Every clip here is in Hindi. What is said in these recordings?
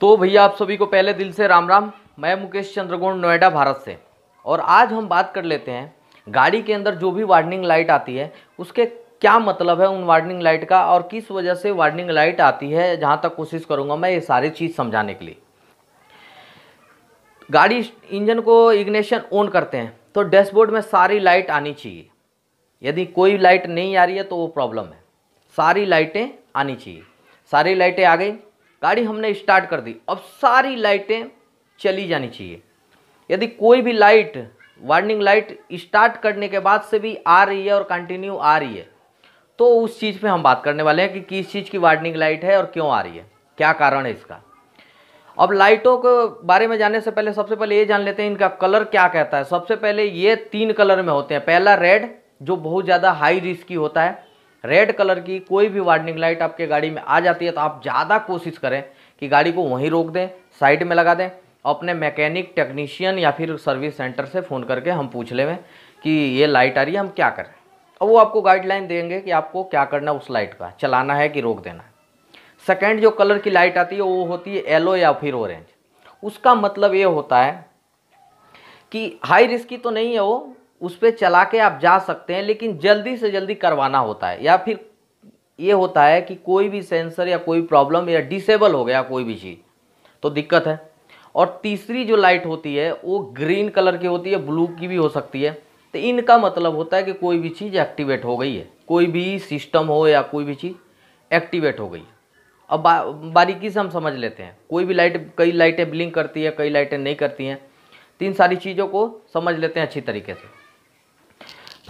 तो भैया आप सभी को पहले दिल से राम राम मैं मुकेश चंद्रगोण नोएडा भारत से और आज हम बात कर लेते हैं गाड़ी के अंदर जो भी वार्निंग लाइट आती है उसके क्या मतलब है उन वार्निंग लाइट का और किस वजह से वार्निंग लाइट आती है जहाँ तक कोशिश करूँगा मैं ये सारी चीज़ समझाने के लिए गाड़ी इंजन को इग्निशन ऑन करते हैं तो डैशबोर्ड में सारी लाइट आनी चाहिए यदि कोई लाइट नहीं आ रही है तो वो प्रॉब्लम है सारी लाइटें आनी चाहिए सारी लाइटें आ गई गाड़ी हमने स्टार्ट कर दी अब सारी लाइटें चली जानी चाहिए यदि कोई भी लाइट वार्निंग लाइट स्टार्ट करने के बाद से भी आ रही है और कंटिन्यू आ रही है तो उस चीज़ पे हम बात करने वाले हैं कि किस चीज़ की वार्निंग लाइट है और क्यों आ रही है क्या कारण है इसका अब लाइटों के बारे में जानने से पहले सबसे पहले ये जान लेते हैं इनका कलर क्या कहता है सबसे पहले ये तीन कलर में होते हैं पहला रेड जो बहुत ज़्यादा हाई रिस्की होता है रेड कलर की कोई भी वार्निंग लाइट आपके गाड़ी में आ जाती है तो आप ज़्यादा कोशिश करें कि गाड़ी को वहीं रोक दें साइड में लगा दें अपने मैकेनिक टेक्नीशियन या फिर सर्विस सेंटर से फ़ोन करके हम पूछ लेवें कि ये लाइट आ रही है हम क्या करें और वो आपको गाइडलाइन देंगे कि आपको क्या करना उस लाइट का चलाना है कि रोक देना है सेकेंड जो कलर की लाइट आती है वो होती है येलो या फिर ऑरेंज उसका मतलब ये होता है कि हाई रिस्की तो नहीं है वो उस पर चला के आप जा सकते हैं लेकिन जल्दी से जल्दी करवाना होता है या फिर ये होता है कि कोई भी सेंसर या कोई प्रॉब्लम या डिसेबल हो गया कोई भी चीज़ तो दिक्कत है और तीसरी जो लाइट होती है वो ग्रीन कलर की होती है ब्लू की भी हो सकती है तो इनका मतलब होता है कि कोई भी चीज़ एक्टिवेट हो गई है कोई भी सिस्टम हो या कोई भी चीज़ एक्टिवेट हो गई अब बा, बारीकी से हम समझ लेते हैं कोई भी लाइट कई लाइटें ब्लिंक करती है कई लाइटें नहीं करती हैं तीन तो इन सारी चीज़ों को समझ लेते हैं अच्छी तरीके से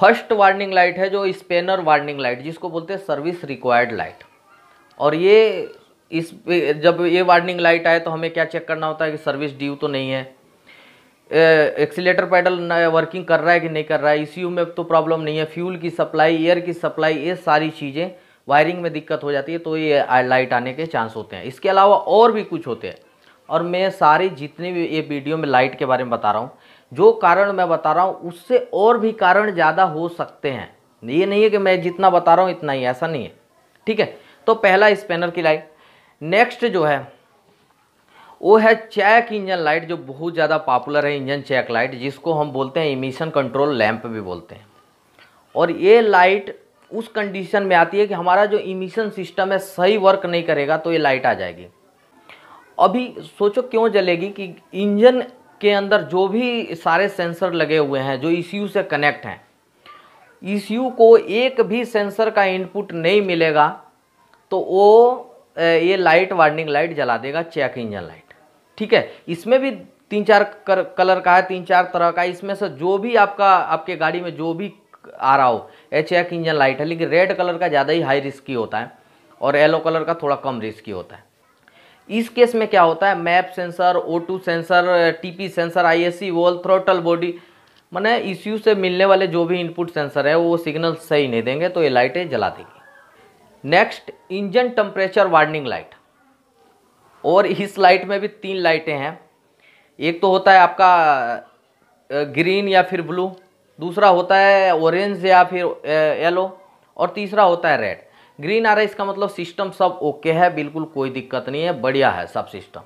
फर्स्ट वार्निंग लाइट है जो स्पेनर वार्निंग लाइट जिसको बोलते हैं सर्विस रिक्वायर्ड लाइट और ये इस जब ये वार्निंग लाइट आए तो हमें क्या चेक करना होता है कि सर्विस ड्यू तो नहीं है एक्सीटर पैडल वर्किंग कर रहा है कि नहीं कर रहा है ई में तो प्रॉब्लम नहीं है फ्यूल की सप्लाई एयर की सप्लाई ये सारी चीज़ें वायरिंग में दिक्कत हो जाती है तो ये लाइट आने के चांस होते हैं इसके अलावा और भी कुछ होते हैं और मैं सारी जितनी भी ये वीडियो में लाइट के बारे में बता रहा हूँ जो कारण मैं बता रहा हूँ उससे और भी कारण ज़्यादा हो सकते हैं ये नहीं है कि मैं जितना बता रहा हूँ इतना ही ऐसा नहीं है ठीक है तो पहला स्पेनर की लाइट नेक्स्ट जो है वो है चैक इंजन लाइट जो बहुत ज़्यादा पॉपुलर है इंजन चैक लाइट जिसको हम बोलते हैं इमिशन कंट्रोल लैम्प भी बोलते हैं और ये लाइट उस कंडीशन में आती है कि हमारा जो इमिशन सिस्टम है सही वर्क नहीं करेगा तो ये लाइट आ जाएगी अभी सोचो क्यों जलेगी कि इंजन के अंदर जो भी सारे सेंसर लगे हुए हैं जो ई e से कनेक्ट हैं ई e को एक भी सेंसर का इनपुट नहीं मिलेगा तो वो ये लाइट वार्निंग लाइट जला देगा चेक इंजन लाइट ठीक है इसमें भी तीन चार कर, कलर का है तीन चार तरह का इसमें से जो भी आपका आपके गाड़ी में जो भी आ रहा हो ये चेक इंजन लाइट है लेकिन रेड कलर का ज़्यादा ही हाई रिस्की होता है और येलो कलर का थोड़ा कम रिस्की होता है इस केस में क्या होता है map sensor O sensor TP sensor ISC valve throttle body मैंने इश्यू से मिलने वाले जो भी इनपुट सेंसर है वो सिग्नल सही नहीं देंगे तो ये लाइटें जला देगी next engine temperature warning light और इस लाइट में भी तीन लाइटें हैं एक तो होता है आपका ग्रीन या फिर ब्लू दूसरा होता है ऑरेंज या फिर येलो और तीसरा होता है रेड ग्रीन आ रहा है इसका मतलब सिस्टम सब ओके है बिल्कुल कोई दिक्कत नहीं है बढ़िया है सब सिस्टम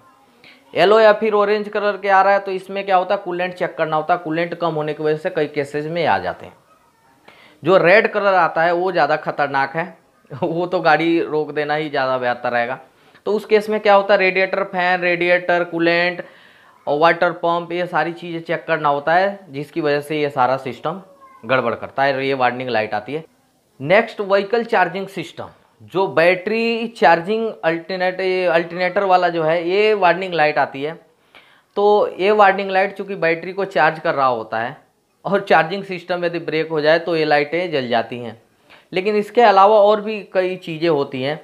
येलो या फिर ऑरेंज कलर के आ रहा है तो इसमें क्या होता है कूलेंट चेक करना होता है कूलेंट कम होने की वजह से कई केसेज में आ जाते हैं जो रेड कलर आता है वो ज़्यादा खतरनाक है वो तो गाड़ी रोक देना ही ज़्यादा बेहतर रहेगा तो उस केस में क्या होता है रेडिएटर फैन रेडिएटर कूलेंट और वाटर पंप ये सारी चीज़ें चेक करना होता है जिसकी वजह से ये सारा सिस्टम गड़बड़ करता है ये वार्निंग लाइट आती है नेक्स्ट व्हीकल चार्जिंग सिस्टम जो बैटरी चार्जिंग अल्टरनेट अल्टरनेटर वाला जो है ये वार्निंग लाइट आती है तो ये वार्निंग लाइट चूँकि बैटरी को चार्ज कर रहा होता है और चार्जिंग सिस्टम यदि ब्रेक हो जाए तो ये लाइटें जल जाती हैं लेकिन इसके अलावा और भी कई चीज़ें होती हैं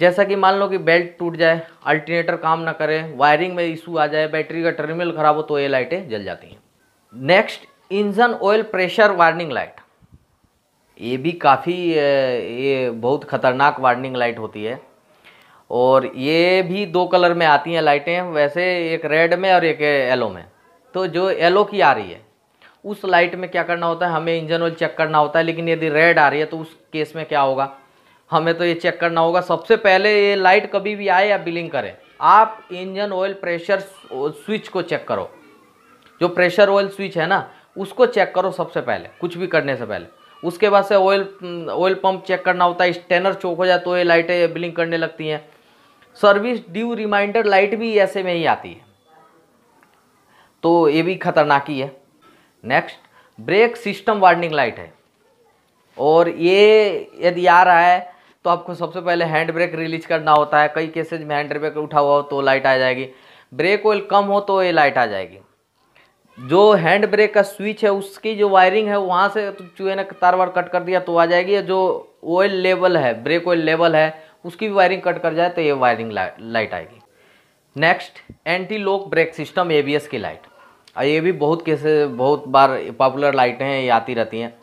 जैसा कि मान लो कि बेल्ट टूट जाए अल्टरनेटर काम ना करे वायरिंग में इशू आ जाए बैटरी का टर्मिनल खराब हो तो ये लाइटें जल जाती हैं next engine oil pressure warning light ये भी काफ़ी ये बहुत ख़तरनाक वार्निंग लाइट होती है और ये भी दो कलर में आती हैं लाइटें वैसे एक रेड में और एक येलो में तो जो येलो की आ रही है उस लाइट में क्या करना होता है हमें इंजन ऑयल चेक करना होता है लेकिन यदि रेड आ रही है तो उस केस में क्या होगा हमें तो ये चेक करना होगा सबसे पहले ये लाइट कभी भी आए या बिलिंग करे आप इंजन ऑयल प्रेशर स्विच को चेक करो जो प्रेशर ऑयल स्विच है ना उसको चेक करो सबसे पहले कुछ भी करने से पहले उसके बाद से ऑयल ऑयल पंप चेक करना होता है स्टेनर चौक हो जाए तो ये लाइटें ब्लिंक करने लगती हैं सर्विस ड्यू रिमाइंडर लाइट भी ऐसे में ही आती है तो ये भी खतरनाक ही है next brake system warning light है और ये यदि आ रहा है तो आपको सबसे पहले हैंड ब्रेक रिलीज करना होता है कई केसेज में हैंड ब्रेक उठा हुआ हो तो लाइट आ जाएगी ब्रेक ऑयल कम हो तो ये लाइट आ जाएगी जो हैंड ब्रेक का स्विच है उसकी जो वायरिंग है वहाँ से तो चूहे ने तार वार कट कर दिया तो आ जाएगी जो ऑयल लेवल है ब्रेक ऑयल लेवल है उसकी भी वायरिंग कट कर जाए तो ये वायरिंग ला, लाइट आएगी next anti lock brake system ABS की लाइट और ये भी बहुत कैसे बहुत बार पॉपुलर लाइटें हैं ये आती रहती हैं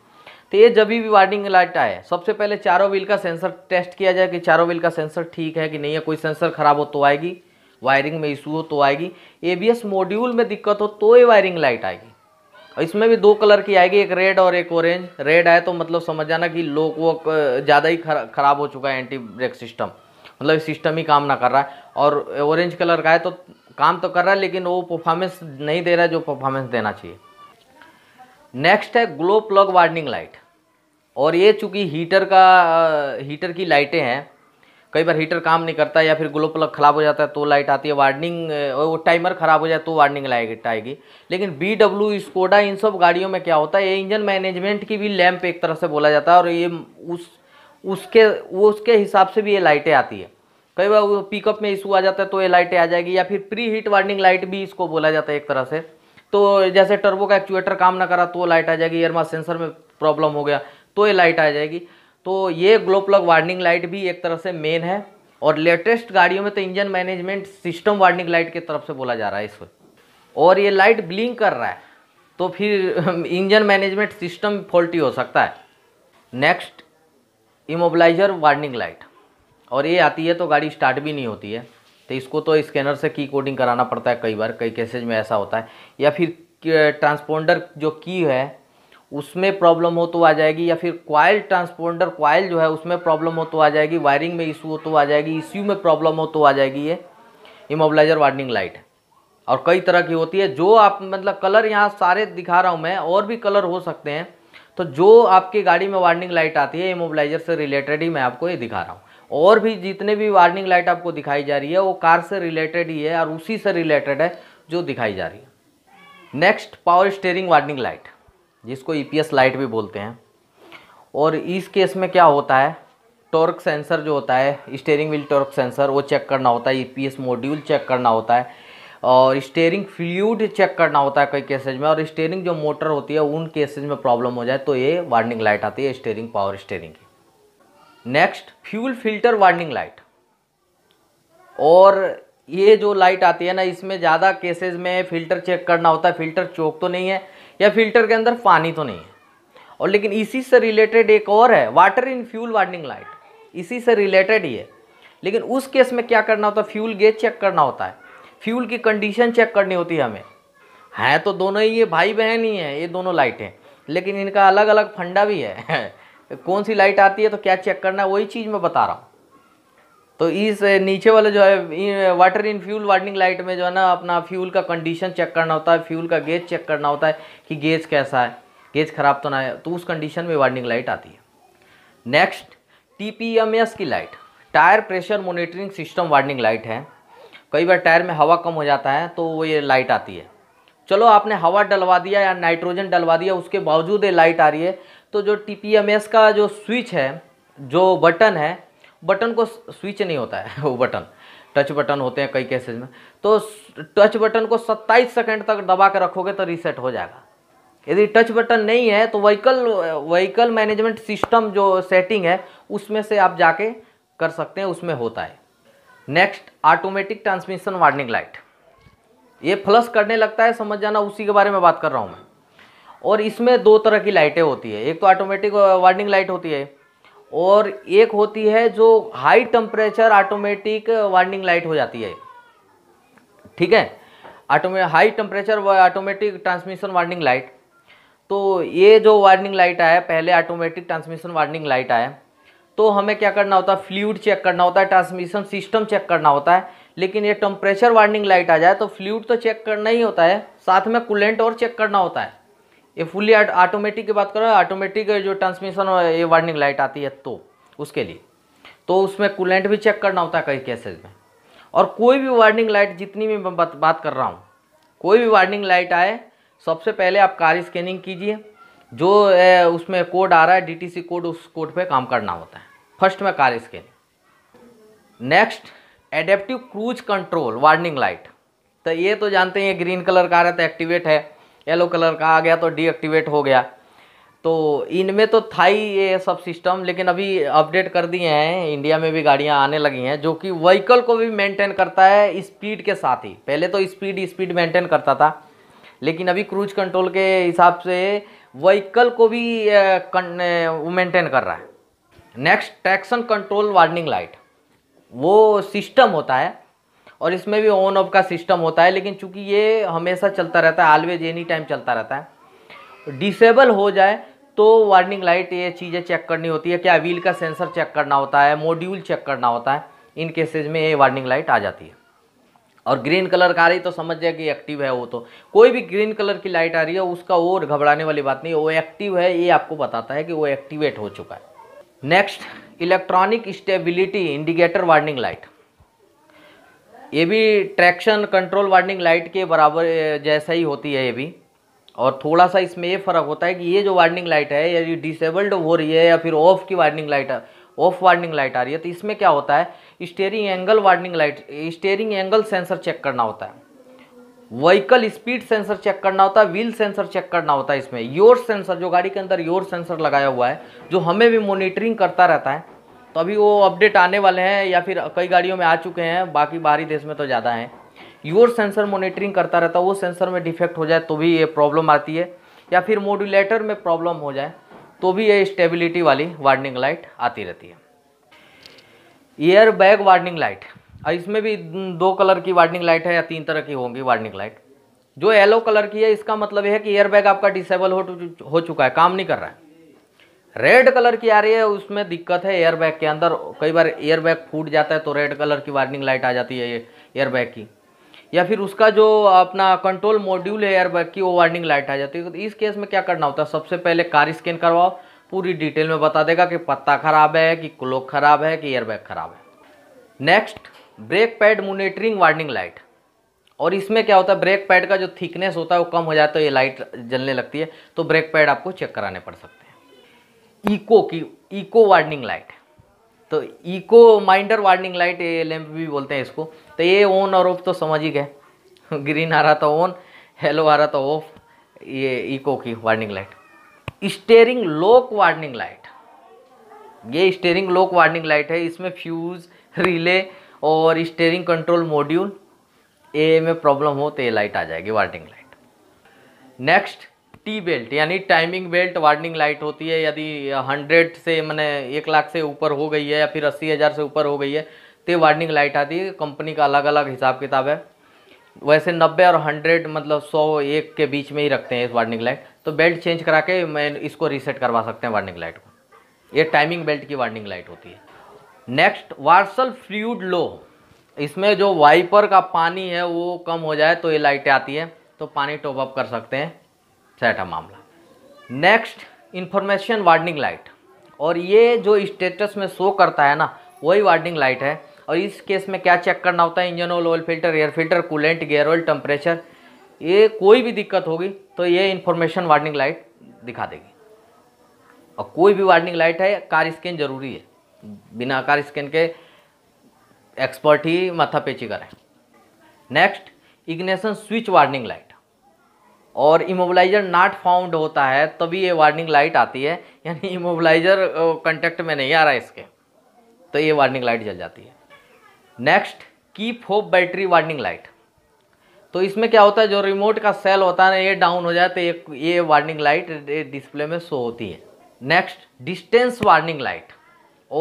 तो ये जब भी वार्निंग लाइट आए सबसे पहले चारों व्हील का सेंसर टेस्ट किया जाए कि चारों व्हील का सेंसर ठीक है कि नहीं है कोई सेंसर ख़राब हो तो आएगी वायरिंग में इशू हो तो आएगी एबीएस मॉड्यूल में दिक्कत हो तो ये वायरिंग लाइट आएगी और इसमें भी दो कलर की आएगी एक रेड और एक ऑरेंज रेड आए तो मतलब समझ जाना कि लोक वो ज़्यादा ही ख़राब हो चुका है एंटी ब्रेक सिस्टम मतलब सिस्टम ही काम ना कर रहा है और ऑरेंज कलर का है तो काम तो कर रहा है लेकिन वो परफॉर्मेंस नहीं दे रहा है जो परफॉर्मेंस देना चाहिए नेक्स्ट है ग्लो प्लग वार्निंग लाइट और ये चूँकि हीटर का हीटर की लाइटें हैं कई बार हीटर काम नहीं करता या फिर ग्लो प्लग खराब हो जाता है तो लाइट आती है वार्निंग वो टाइमर खराब हो जाए तो वार्निंग लाइट आएगी लेकिन बी डब्ल्यू स्कोडा इन सब गाड़ियों में क्या होता है ये इंजन मैनेजमेंट की भी लैम्प एक तरह से बोला जाता है और ये उस उसके वो उसके हिसाब से भी ये लाइटें आती है कई बार वो पिकअप में इशू आ जाता है तो ये लाइटें आ जाएगी या फिर प्री हीट वार्निंग लाइट भी इसको बोला जाता है एक तरह से तो जैसे टर्बो का एक्चुएटर काम ना करा तो लाइट आ जाएगी एयरमा सेंसर में प्रॉब्लम हो गया तो ये लाइट आ जाएगी तो ये ग्लो प्लग वार्निंग लाइट भी एक तरह से मेन है और लेटेस्ट गाड़ियों में तो engine management system warning light की तरफ से बोला जा रहा है इसको और ये लाइट ब्लिंक कर रहा है तो फिर इंजन मैनेजमेंट सिस्टम फॉल्टी हो सकता है नेक्स्ट इमोबलाइजर वार्निंग लाइट और ये आती है तो गाड़ी स्टार्ट भी नहीं होती है तो इसको तो स्कैनर से की कोडिंग कराना पड़ता है कई बार कई केसेज में ऐसा होता है या फिर ट्रांसपोंडर जो की है उसमें प्रॉब्लम हो तो आ जाएगी या फिर क्वाइल ट्रांसपोंडर क्वाइल जो है उसमें प्रॉब्लम हो तो आ जाएगी वायरिंग में इशू हो तो आ जाएगी इश्यू में प्रॉब्लम हो तो आ जाएगी ये इमोबलाइजर वार्निंग लाइट और कई तरह की होती है जो आप मतलब कलर यहाँ सारे दिखा रहा हूँ मैं और भी कलर हो सकते हैं तो जो आपकी गाड़ी में वार्निंग लाइट आती है इमोबलाइजर से रिलेटेड ही मैं आपको ये दिखा रहा हूँ और भी जितने भी वार्निंग लाइट आपको दिखाई जा रही है वो कार से रिलेटेड ही है और उसी से रिलेटेड है जो दिखाई जा रही है next power steering warning light जिसको ई e लाइट भी बोलते हैं और इस केस में क्या होता है टॉर्क सेंसर जो होता है स्टेयरिंग व्हील टॉर्क सेंसर वो चेक करना होता है ईपीएस मॉड्यूल चेक करना होता है और स्टेयरिंग फ्लूड चेक करना होता है कई केसेज में और स्टेयरिंग जो मोटर होती है उन केसेज में प्रॉब्लम हो जाए तो ये वार्निंग लाइट आती है स्टेयरिंग पावर स्टेयरिंग की next fuel filter warning light और ये जो लाइट आती है ना इसमें ज़्यादा केसेज में फ़िल्टर चेक करना होता है फ़िल्टर चौक तो नहीं है या फिल्टर के अंदर पानी तो नहीं है और लेकिन इसी से रिलेटेड एक और है water in fuel warning light इसी से रिलेटेड ही है लेकिन उस केस में क्या करना होता है फ्यूल गेज चेक करना होता है फ्यूल की कंडीशन चेक करनी होती है हमें हैं तो दोनों ही ये भाई बहन ही हैं ये दोनों लाइटें लेकिन इनका अलग अलग फंडा भी है कौन सी लाइट आती है तो क्या चेक करना है वही चीज़ मैं बता रहा हूँ तो इस नीचे वाले जो है water in fuel warning light में जो है ना अपना फ्यूल का कंडीशन चेक करना होता है फ्यूल का गेज चेक करना होता है कि गेज कैसा है गेज ख़राब तो ना है तो उस कंडीशन में वार्निंग लाइट आती है नेक्स्ट टी की light tyre pressure monitoring system warning light है कई बार टायर में हवा कम हो जाता है तो वो ये लाइट आती है चलो आपने हवा डलवा दिया या नाइट्रोजन डलवा दिया उसके बावजूद ये लाइट आ रही है तो जो टी का जो स्विच है जो बटन है बटन को स्विच नहीं होता है वो बटन टच बटन होते हैं कई केसेज में तो टच बटन को 27 सेकंड तक दबा के रखोगे तो रीसेट हो जाएगा यदि टच बटन नहीं है तो व्हीकल व्हीकल मैनेजमेंट सिस्टम जो सेटिंग है उसमें से आप जाके कर सकते हैं उसमें होता है next automatic transmission warning light ये फ्लस करने लगता है समझ जाना उसी के बारे में बात कर रहा हूँ मैं और इसमें दो तरह की लाइटें होती है एक तो ऑटोमेटिक वार्निंग लाइट होती है और एक होती है जो high temperature automatic warning light हो जाती है ठीक है ऑटोमे high temperature automatic transmission warning light तो ये जो वार्निंग लाइट आया पहले ऑटोमेटिक ट्रांसमिशन वार्निंग लाइट आया तो हमें क्या करना होता है फ्लूड चेक करना होता है ट्रांसमिशन सिस्टम चेक करना होता है लेकिन ये टेम्परेचर वार्निंग लाइट आ जाए तो फ्लूड तो चेक करना ही होता है साथ में कूलेंट और चेक करना होता है ये फुल्ली ऑटोमेटिक की बात करो ऑटोमेटिक जो ट्रांसमिशन ये वार्निंग लाइट आती है तो उसके लिए तो उसमें कूलेंट भी चेक करना होता है कई केसेज में और कोई भी वार्निंग लाइट जितनी भी मैं बात, बात कर रहा हूँ कोई भी वार्निंग लाइट आए सबसे पहले आप कार स्कैनिंग कीजिए जो ए, उसमें कोड आ रहा है डीटीसी कोड उस कोड पे काम करना होता है फर्स्ट में car scanning next adaptive cruise control warning light तो ये तो जानते हैं ग्रीन कलर का आ रहा है तो एक्टिवेट है येलो कलर का आ गया तो डीएक्टिवेट हो गया तो इनमें तो था ही ये सब सिस्टम लेकिन अभी अपडेट कर दिए हैं इंडिया में भी गाड़ियाँ आने लगी हैं जो कि व्हीकल को भी मेंटेन करता है स्पीड के साथ ही पहले तो स्पीड स्पीड मेंटेन करता था लेकिन अभी क्रूज कंट्रोल के हिसाब से व्हीकल को भी वो मेंटेन कर रहा है next traction control warning light वो सिस्टम होता है और इसमें भी ऑन ऑफ का सिस्टम होता है लेकिन चूंकि ये हमेशा चलता रहता है ऑलवेज एनी टाइम चलता रहता है डिसेबल हो जाए तो वार्निंग लाइट ये चीज़ें चेक करनी होती है क्या व्हील का सेंसर चेक करना होता है मॉड्यूल चेक करना होता है इन केसेज में ये वार्निंग लाइट आ जाती है और ग्रीन कलर का आ रही तो समझ जाए कि एक्टिव है वो तो कोई भी ग्रीन कलर की लाइट आ रही है उसका और घबराने वाली बात नहीं वो एक्टिव है ये आपको बताता है कि वो एक्टिवेट हो चुका है next electronic stability indicator warning light ये भी ट्रैक्शन कंट्रोल वार्निंग लाइट के बराबर जैसा ही होती है ये भी और थोड़ा सा इसमें ये फ़र्क होता है कि ये जो वार्निंग लाइट है यदि डिसेबल्ड हो रही है या फिर ऑफ की warning light off warning light आ रही है तो इसमें क्या होता है steering angle warning light steering angle sensor check करना होता है व्हीकल स्पीड सेंसर चेक करना होता है व्हील सेंसर चेक करना होता है इसमें योर सेंसर जो गाड़ी के अंदर योर सेंसर लगाया हुआ है जो हमें भी मोनिटरिंग करता रहता है तो अभी वो अपडेट आने वाले हैं या फिर कई गाड़ियों में आ चुके हैं बाकी बाहरी देश में तो ज़्यादा हैं योर सेंसर मोनिटरिंग करता रहता है वो सेंसर में डिफेक्ट हो जाए तो भी ये प्रॉब्लम आती है या फिर मोडुलेटर में प्रॉब्लम हो जाए तो भी ये स्टेबिलिटी वाली वार्निंग लाइट आती रहती है एयर बैग वार्निंग लाइट इसमें भी दो कलर की वार्निंग लाइट है या तीन तरह की होंगी वार्निंग लाइट जो येलो कलर की है इसका मतलब यह है कि एयर बैग आपका डिसेबल हो हो चुका है काम नहीं कर रहा है रेड कलर की आ रही है उसमें दिक्कत है एयरबैग के अंदर कई बार एयरबैग फूट जाता है तो रेड कलर की वार्निंग लाइट आ जाती है ये एयरबैग की या फिर उसका जो अपना कंट्रोल मॉड्यूल है एयरबैग की वो वार्निंग लाइट आ जाती है तो इस केस में क्या करना होता है सबसे पहले कार स्कैन करवाओ पूरी डिटेल में बता देगा कि पत्ता खराब है कि क्लोक खराब है कि एयरबैग खराब है next brake pad monitoring warning light और इसमें क्या होता है ब्रेक पैड का जो थिकनेस होता है वो कम हो जाता है ये लाइट जलने लगती है तो ब्रेक पैड आपको चेक कराने पड़ सकते हैं इको की इको वार्निंग लाइट तो इको माइंडर वार्निंग लाइट ये लैंप भी बोलते हैं इसको तो ये ऑन और ऑफ तो समझ ही गए ग्रीन आ रहा था ऑन हेलो आ रहा था ऑफ ये इको की warning light steering lock warning light ये स्टेयरिंग लॉक वार्निंग लाइट है इसमें फ्यूज़ रिले और स्टेयरिंग कंट्रोल मॉड्यूल ए में प्रॉब्लम हो तो ये लाइट आ जाएगी warning light next T belt यानी टाइमिंग बेल्ट वार्निंग लाइट होती है यदि हंड्रेड से मैंने एक लाख से ऊपर हो गई है या फिर अस्सी हज़ार से ऊपर हो गई है तो वार्निंग लाइट आती है कंपनी का अलग अलग हिसाब किताब है वैसे नब्बे और हंड्रेड मतलब सौ एक के बीच में ही रखते हैं इस वार्निंग लाइट तो बेल्ट चेंज करा के मैं इसको रीसेट करवा सकते हैं वार्निंग लाइट को ये टाइमिंग बेल्ट की वार्निंग लाइट होती है नेक्स्ट वार्सल फ्लूड लो इसमें जो वाइपर का पानी है वो कम हो जाए तो ये लाइटें आती है तो पानी टॉपअप कर सकते हैं छठा मामला नेक्स्ट इन्फॉर्मेशन वार्निंग लाइट और ये जो स्टेटस में शो करता है ना वही वार्निंग लाइट है और इस केस में क्या चेक करना होता है engine oil oil filter air filter coolant gear oil temperature ये कोई भी दिक्कत होगी तो ये इन्फॉर्मेशन वार्निंग लाइट दिखा देगी और कोई भी वार्निंग लाइट है कार स्कैन जरूरी है बिना कार स्कैन के एक्सपर्ट ही पेची करें next ignition switch warning light और इमोबलाइजर नॉट फाउंड होता है तभी ये वार्निंग लाइट आती है यानी इमोबलाइजर कंटेक्ट में नहीं आ रहा है इसके तो ये वार्निंग लाइट जल जाती है next key fob battery warning light तो इसमें क्या होता है जो रिमोट का सेल होता है ना ये डाउन हो जाए तो ये ये वार्निंग लाइट डिस्प्ले में शो होती है नेक्स्ट डिस्टेंस वार्निंग लाइट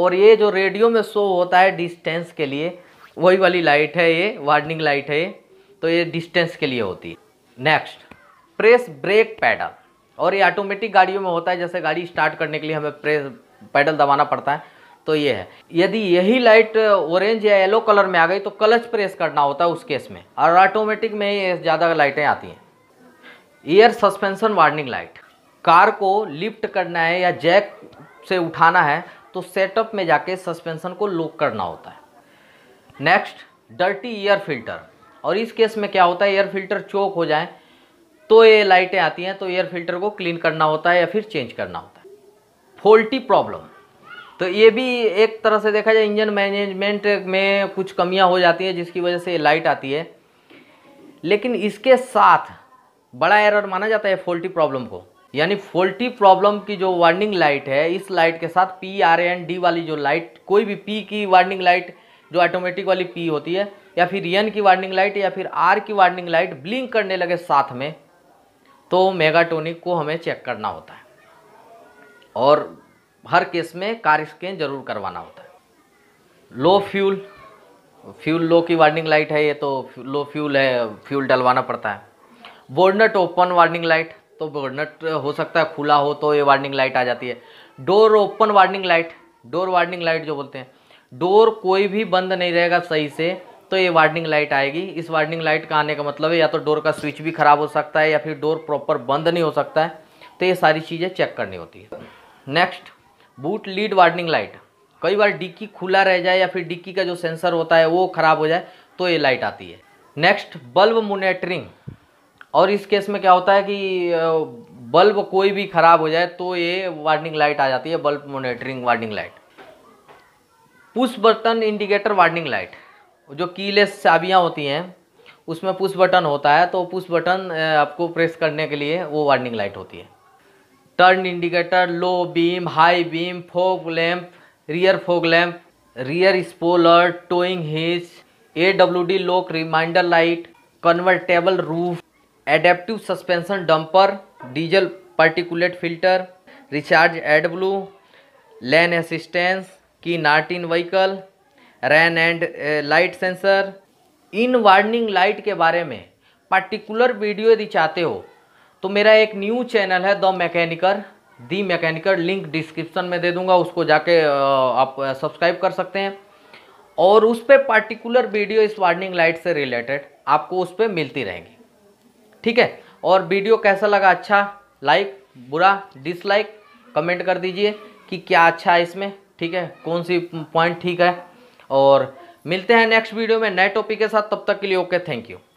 और ये जो रेडियो में शो होता है डिस्टेंस के लिए वही वाली लाइट है ये वार्निंग लाइट है ये तो ये डिस्टेंस के लिए होती है नेक्स्ट प्रेस ब्रेक पैडल और ये ऑटोमेटिक गाड़ियों में होता है जैसे गाड़ी स्टार्ट करने के लिए हमें प्रेस पैडल दबाना पड़ता है तो ये है यदि यही लाइट ऑरेंज या येलो कलर में आ गई तो क्लच प्रेस करना होता है उस केस में और ऑटोमेटिक में ही ज़्यादा लाइटें आती हैं air suspension warning light car को लिफ्ट करना है या जैक से उठाना है तो सेटअप में जाके सस्पेंशन को लॉक करना होता है नेक्स्ट डर्टी ईयर फिल्टर और इस केस में क्या होता है एयर फिल्टर चोक हो जाए तो ये लाइटें आती हैं तो एयर फिल्टर को क्लीन करना होता है या फिर चेंज करना होता है फोल्टी प्रॉब्लम तो ये भी एक तरह से देखा जाए इंजन मैनेजमेंट में कुछ कमियां हो जाती हैं जिसकी वजह से लाइट आती है लेकिन इसके साथ बड़ा एरर माना जाता है फोल्टी प्रॉब्लम को यानी फोल्टी प्रॉब्लम की जो वार्निंग लाइट है इस लाइट के साथ पी आर एन डी वाली जो लाइट कोई भी पी की वार्निंग लाइट जो ऑटोमेटिक वाली पी होती है या फिर एन की वार्निंग लाइट या फिर आर की वार्निंग लाइट ब्लिंक करने लगे साथ में तो मेगाटोनिक को हमें चेक करना होता है और हर केस में कार स्कैन जरूर करवाना होता है लो फ्यूल फ्यूल लो की वार्निंग लाइट है ये तो लो फ्यूल है फ्यूल डलवाना पड़ता है बोर्डनट ओपन वार्निंग लाइट तो बोर्नट हो सकता है खुला हो तो ये वार्निंग लाइट आ जाती है door open warning light door warning light जो बोलते हैं डोर कोई भी बंद नहीं रहेगा सही से तो ये वार्निंग लाइट आएगी इस वार्निंग लाइट का आने का मतलब है या तो डोर का स्विच भी ख़राब हो सकता है या फिर डोर प्रॉपर बंद नहीं हो सकता है तो ये सारी चीज़ें चेक करनी होती है next boot lid warning light कई बार डिक्की खुला रह जाए या फिर डिक्की का जो सेंसर होता है वो ख़राब हो जाए तो ये लाइट आती है नेक्स्ट बल्ब मोनिटरिंग और इस केस में क्या होता है कि बल्ब कोई भी ख़राब हो जाए तो ये वार्निंग लाइट आ जाती है bulb monitoring warning light push button indicator warning light जो कीलेस चाबियाँ होती हैं उसमें पुश बटन होता है तो पुश बटन आपको प्रेस करने के लिए वो वार्निंग लाइट होती है turn indicator low beam high beam fog lamp rear fog lamp rear spoiler towing hitch A W D lock reminder light convertible roof adaptive suspension damper diesel particulate filter recharge AdBlue lane assistance की नार्टिन vehicle rain and light sensor इन वार्निंग लाइट के बारे में पर्टिकुलर वीडियो यदि चाहते हो तो मेरा एक न्यू चैनल है the mechanic the mechanical link description में दे दूंगा उसको जाके आप सब्सक्राइब कर सकते हैं और उस पर पार्टिकुलर वीडियो इस वार्निंग लाइट से रिलेटेड आपको उस पर मिलती रहेगी ठीक है और वीडियो कैसा लगा अच्छा लाइक बुरा डिसलाइक कमेंट कर दीजिए कि क्या अच्छा है इसमें ठीक है कौन सी पॉइंट ठीक है और मिलते हैं नेक्स्ट वीडियो में नए टॉपिक के साथ तब तक के लिए ओके थैंक यू